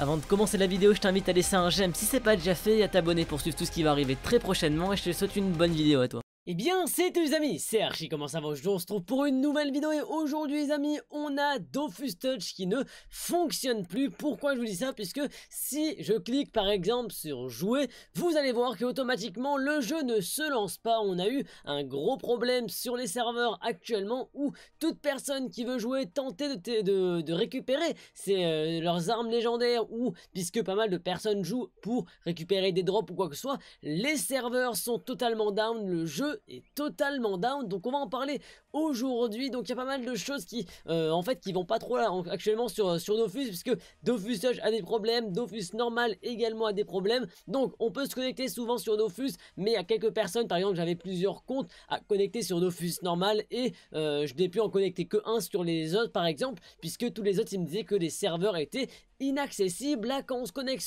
Avant de commencer la vidéo, je t'invite à laisser un j'aime si c'est pas déjà fait et à t'abonner pour suivre tout ce qui va arriver très prochainement et je te souhaite une bonne vidéo à toi. Eh bien, c'est les amis, c'est Archie, comment ça va Aujourd'hui, on se trouve pour une nouvelle vidéo et aujourd'hui, les amis, on a Dofus Touch qui ne fonctionne plus. Pourquoi je vous dis ça Puisque si je clique par exemple sur jouer, vous allez voir qu'automatiquement le jeu ne se lance pas. On a eu un gros problème sur les serveurs actuellement où toute personne qui veut jouer tenter de, récupérer euh, leurs armes légendaires ou puisque pas mal de personnes jouent pour récupérer des drops ou quoi que ce soit, les serveurs sont totalement down, le jeu est totalement down, donc on va en parler aujourd'hui. Donc il y a pas mal de choses qui, euh, en fait, qui vont pas trop là actuellement sur, euh, sur Dofus, puisque Dofus a des problèmes, Dofus normal également a des problèmes. Donc on peut se connecter souvent sur Dofus, mais il y a quelques personnes, par exemple, j'avais plusieurs comptes à connecter sur Dofus normal et euh, je n'ai pu en connecter que un sur les autres, par exemple, puisque tous les autres ils me disaient que les serveurs étaient inaccessible. Là, quand on se connecte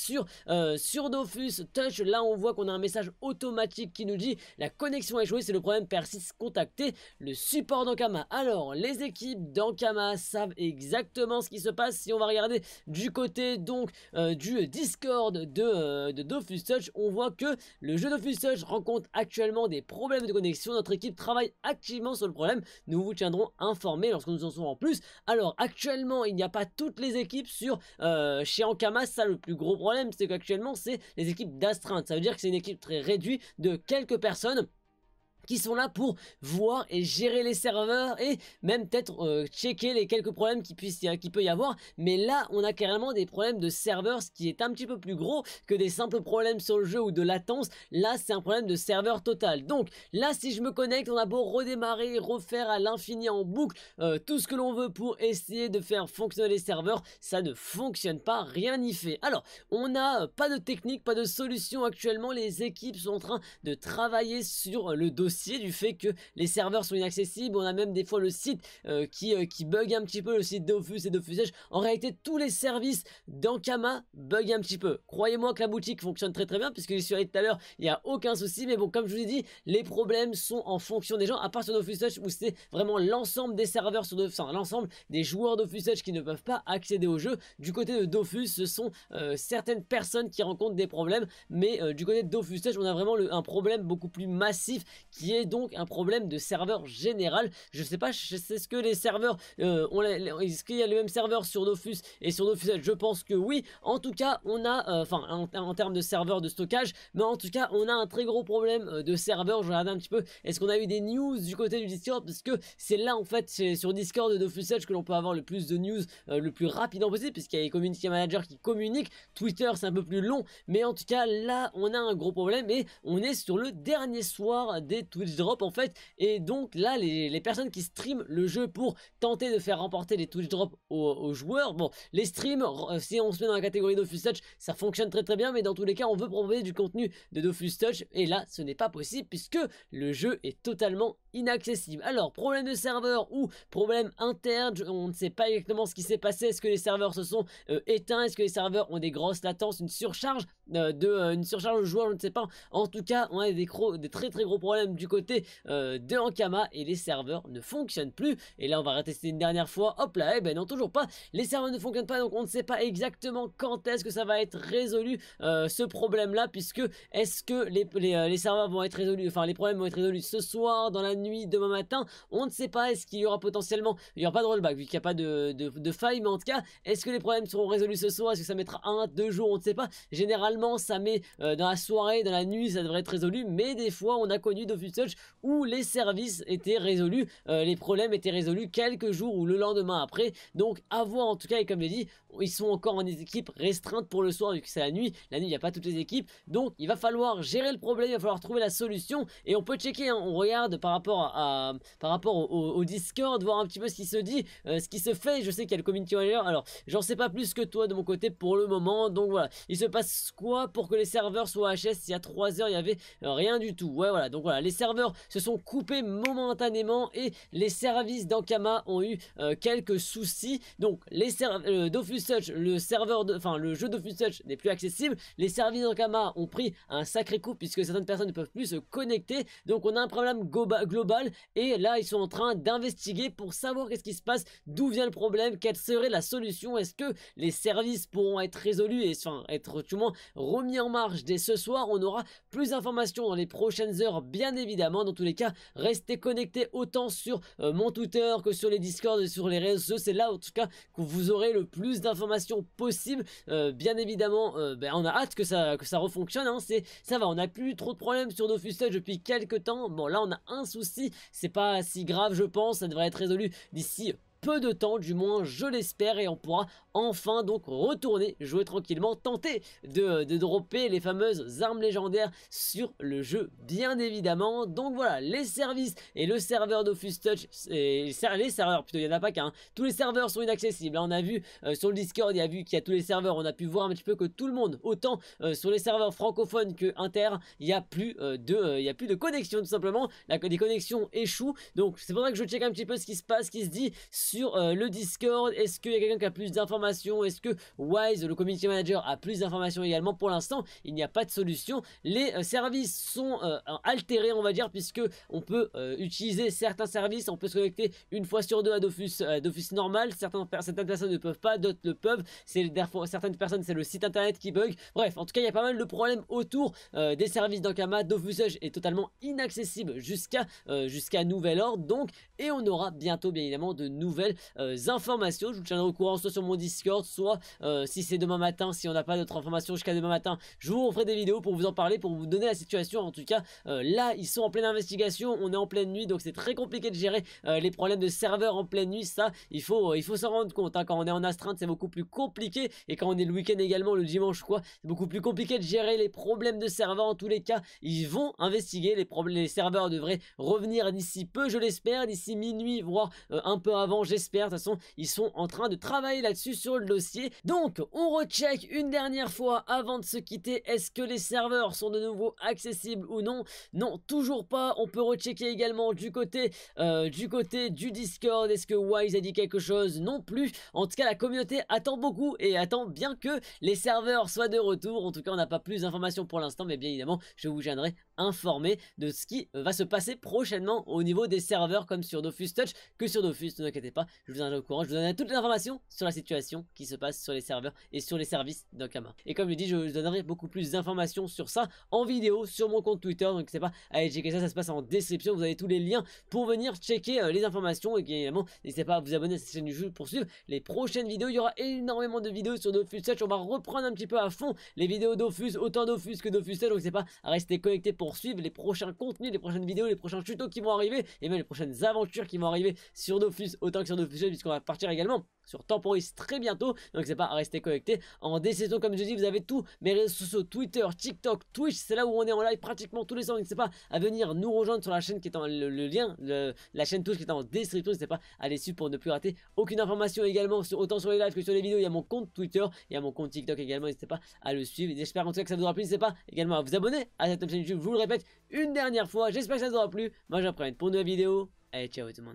euh, sur, Dofus Touch, là, on voit qu'on a un message automatique qui nous dit la connexion a échoué, c'est le problème, persiste, contactez le support d'Ankama. Alors, les équipes d'Ankama savent exactement ce qui se passe. Si on va regarder du côté, donc, euh, du Discord euh, de, Dofus Touch, on voit que le jeu Dofus Touch rencontre actuellement des problèmes de connexion. Notre équipe travaille activement sur le problème. Nous vous tiendrons informés lorsque nous en serons en plus. Alors, actuellement, il n'y a pas toutes les équipes sur... Euh, chez Ankama, ça le plus gros problème, c'est qu'actuellement, c'est les équipes d'astreinte. Ça veut dire que c'est une équipe très réduite de quelques personnes qui sont là pour voir et gérer les serveurs et même peut-être euh, checker les quelques problèmes qui puissent euh, qui peut y avoir mais là on a carrément des problèmes de serveurs ce qui est un petit peu plus gros que des simples problèmes sur le jeu ou de latence là c'est un problème de serveur total donc là si je me connecte on a beau redémarrer refaire à l'infini en boucle euh, tout ce que l'on veut pour essayer de faire fonctionner les serveurs ça ne fonctionne pas rien n'y fait alors on n'a pas de technique pas de solution actuellement les équipes sont en train de travailler sur le dossier du fait que les serveurs sont inaccessibles, on a même des fois le site euh, qui, euh, qui bug un petit peu, le site Dofus et Dofus En réalité, tous les services d'Ankama bug un petit peu. Croyez-moi que la boutique fonctionne très très bien, puisque je suis allé tout à l'heure, il n'y a aucun souci, mais bon, comme je vous ai dit, les problèmes sont en fonction des gens, à part sur dofusage où c'est vraiment l'ensemble des serveurs sur Dofus, l'ensemble des joueurs Dofus qui ne peuvent pas accéder au jeu. Du côté de Dofus, ce sont euh, certaines personnes qui rencontrent des problèmes, mais du côté de on a vraiment un problème beaucoup plus massif qui est donc un problème de serveur général. Je sais pas, c'est ce que les serveurs, euh, on est-ce qu'il y a le même serveur sur Dofus et sur Dofus Je pense que oui. En tout cas, on a, euh, enfin, en, termes de serveur de stockage, mais en tout cas, on a un très gros problème euh, de serveur. Je regarde un petit peu, est-ce qu'on a eu des news du côté du Discord Parce que c'est là, en fait, c'est sur Discord de Dofus Edge que l'on peut avoir le plus de news le plus rapidement possible, puisqu'il y a les community managers qui communiquent. Twitter, c'est un peu plus long, mais en tout cas, là, on a un gros problème et on est sur le dernier soir des Twitch Drop en fait. Et donc là, les, personnes qui stream le jeu pour tenter de faire remporter les Twitch Drop aux, joueurs, bon, les streams, euh, si on se met dans la catégorie Dofus Touch, ça fonctionne très très bien, mais dans tous les cas, on veut proposer du contenu de Dofus Touch, et là, ce n'est pas possible puisque le jeu est totalement inaccessible. Alors, problème de serveur ou problème interne, on ne sait pas exactement ce qui s'est passé, est-ce que les serveurs se sont euh, éteints, est-ce que les serveurs ont des grosses latences, une surcharge euh, de une surcharge de joueurs, je ne sait pas. En tout cas, on a des, des très très gros problèmes du côté euh, de Ankama et les serveurs ne fonctionnent plus. Et là, on va retester une dernière fois. Hop là, et eh ben non, toujours pas. Les serveurs ne fonctionnent pas, donc on ne sait pas exactement quand est-ce que ça va être résolu euh, ce problème-là, puisque est-ce que les, euh, les, serveurs vont être résolus, enfin les problèmes vont être résolus ce soir, dans la nuit, demain matin, on ne sait pas. Est-ce qu'il y aura potentiellement, il n'y aura pas de rollback vu qu'il n'y a pas de, faille, mais en tout cas, est-ce que les problèmes seront résolus ce soir Est-ce que ça mettra un, deux jours On ne sait pas. Généralement, ça met dans la soirée, dans la nuit, ça devrait être résolu, mais des fois, on a connu de où les services étaient résolus, euh, les problèmes étaient résolus quelques jours ou le lendemain après. Donc à voir en tout cas et comme je dit, ils sont encore en équipe restreinte pour le soir vu que c'est la nuit. La nuit il n'y a pas toutes les équipes. Donc il va falloir gérer le problème, il va falloir trouver la solution et on peut checker, hein. on regarde par rapport à, par rapport au, Discord, voir un petit peu ce qui se dit, euh, ce qui se fait. Je sais qu'il y a le community manager, alors j'en sais pas plus que toi de mon côté pour le moment. Donc voilà, il se passe quoi pour que les serveurs soient HS Il y a 3 heures, il y avait euh, rien du tout. Ouais voilà, donc voilà, les serveurs se sont coupés momentanément et les services d'Ankama ont eu euh, quelques soucis. Donc les services euh, d'Office Touch, le serveur, enfin le jeu Dofus Touch n'est plus accessible. Les services d'Ankama ont pris un sacré coup puisque certaines personnes ne peuvent plus se connecter. Donc on a un problème global et là ils sont en train d'investiguer pour savoir qu'est-ce qui se passe, d'où vient le problème, quelle serait la solution, est-ce que les services pourront être résolus et enfin être tout monde remis en marche dès ce soir. On aura plus d'informations dans les prochaines heures bien évidemment évidemment. Dans tous les cas, restez connectés autant sur euh, mon Twitter que sur les Discord et sur les réseaux sociaux. C'est là, en tout cas, que vous aurez le plus d'informations possible. Euh, bien évidemment, euh, ben, on a hâte que ça, que ça refonctionne. Hein. C'est, ça va, on n'a plus trop de problèmes sur nos depuis quelques temps. Bon, là, on a un souci. C'est pas si grave, je pense. Ça devrait être résolu d'ici peu de temps, du moins je l'espère, et on pourra enfin donc retourner jouer tranquillement, tenter de, de dropper les fameuses armes légendaires sur le jeu, bien évidemment. Donc voilà, les services et le serveur d'Office Touch, et les serveurs plutôt, il n'y en a pas qu'un, hein. tous les serveurs sont inaccessibles, hein. on a vu euh, sur le Discord, il y a vu qu'il y a tous les serveurs, on a pu voir un petit peu que tout le monde, autant euh, sur les serveurs francophones que inter, il n'y euh, a plus de, il a plus de connexion tout simplement, la, déconnexion échoue donc c'est pour ça que je check un petit peu ce qui se passe, ce qui se dit sur euh, le Discord. Est-ce qu'il y a quelqu'un qui a plus d'informations Est-ce que Wise, le community manager, a plus d'informations également Pour l'instant, il n'y a pas de solution. Les euh, services sont euh, altérés, on va dire, puisque on peut utiliser certains services. On peut se connecter une fois sur deux à Dofus, Dofus normal. certaines personnes ne peuvent pas, d'autres le peuvent. Certaines personnes, c'est le site internet qui bug. Bref, en tout cas, il y a pas mal de problèmes autour des services d'Ankama. dofusage est totalement inaccessible jusqu'à jusqu'à nouvel ordre, donc. Et on aura bientôt, bien évidemment, de nouvelles euh, informations. Je vous tiendrai au courant soit sur mon Discord, soit euh, si c'est demain matin, si on n'a pas d'autres informations jusqu'à demain matin, je vous ferai des vidéos pour vous en parler, pour vous donner la situation. En tout cas, euh, là, ils sont en pleine investigation, on est en pleine nuit, donc c'est très compliqué de gérer les problèmes de serveurs en pleine nuit. Ça, il faut, il faut s'en rendre compte. Hein. Quand on est en astreinte, c'est beaucoup plus compliqué. Et quand on est le week-end également, le dimanche, quoi, c'est beaucoup plus compliqué de gérer les problèmes de serveurs. En tous les cas, ils vont investiguer. Les, problèmes les serveurs devraient revenir d'ici peu, je l'espère, d'ici minuit, voire un peu avant j'espère. De toute façon, ils sont en train de travailler là-dessus sur le dossier. Donc, on recheck une dernière fois avant de se quitter. Est-ce que les serveurs sont de nouveau accessibles ou non Non, toujours pas. On peut rechecker également du côté, euh, du, côté du Discord. Est-ce que Wise a dit quelque chose Non plus. En tout cas, la communauté attend beaucoup et attend bien que les serveurs soient de retour. En tout cas, on n'a pas plus d'informations pour l'instant, mais bien évidemment, je vous gênerai informé de ce qui va se passer prochainement au niveau des serveurs comme sur Dofus Touch que sur Dofus, ne inquiétez pas pas, je vous ai au courant, je vous donnerai toutes les informations sur la situation qui se passe sur les serveurs et sur les services d'Okama. Et comme je dis, je vous donnerai beaucoup plus d'informations sur ça en vidéo sur mon compte Twitter, donc c'est pas à aller checker ça, ça se passe en description, vous avez tous les liens pour venir checker euh, les informations et évidemment, n'hésitez pas à vous abonner à cette chaîne YouTube pour suivre les prochaines vidéos, il y aura énormément de vidéos sur Dofus on va reprendre un petit peu à fond les vidéos Dofus, autant Dofus que Dofus donc c'est pas à rester connecté pour suivre les prochains contenus, les prochaines vidéos, les prochains tutos qui vont arriver et même les prochaines aventures qui vont arriver sur Dofus autant sur de fichiers puisqu'on va partir également sur Temporis très bientôt. Donc c'est pas à rester connecté. En décision, comme je dis, vous avez tout mes réseaux sociaux, Twitter, TikTok, Twitch, c'est là où on est en live pratiquement tous les ans. N'hésitez pas à venir nous rejoindre sur la chaîne qui est en le, lien, la chaîne Twitch qui est en description. N'hésitez pas à aller suivre pour ne plus rater aucune information également, autant sur les lives que sur les vidéos. Il y a mon compte Twitter, il y a mon compte TikTok également. N'hésitez pas à le suivre. J'espère en tout cas que ça vous aura plu. N'hésitez pas également à vous abonner à cette chaîne YouTube. Je vous le répète une dernière fois. J'espère que ça vous aura plu. Moi j'apprends pour une nouvelle vidéo. Allez, ciao tout le monde.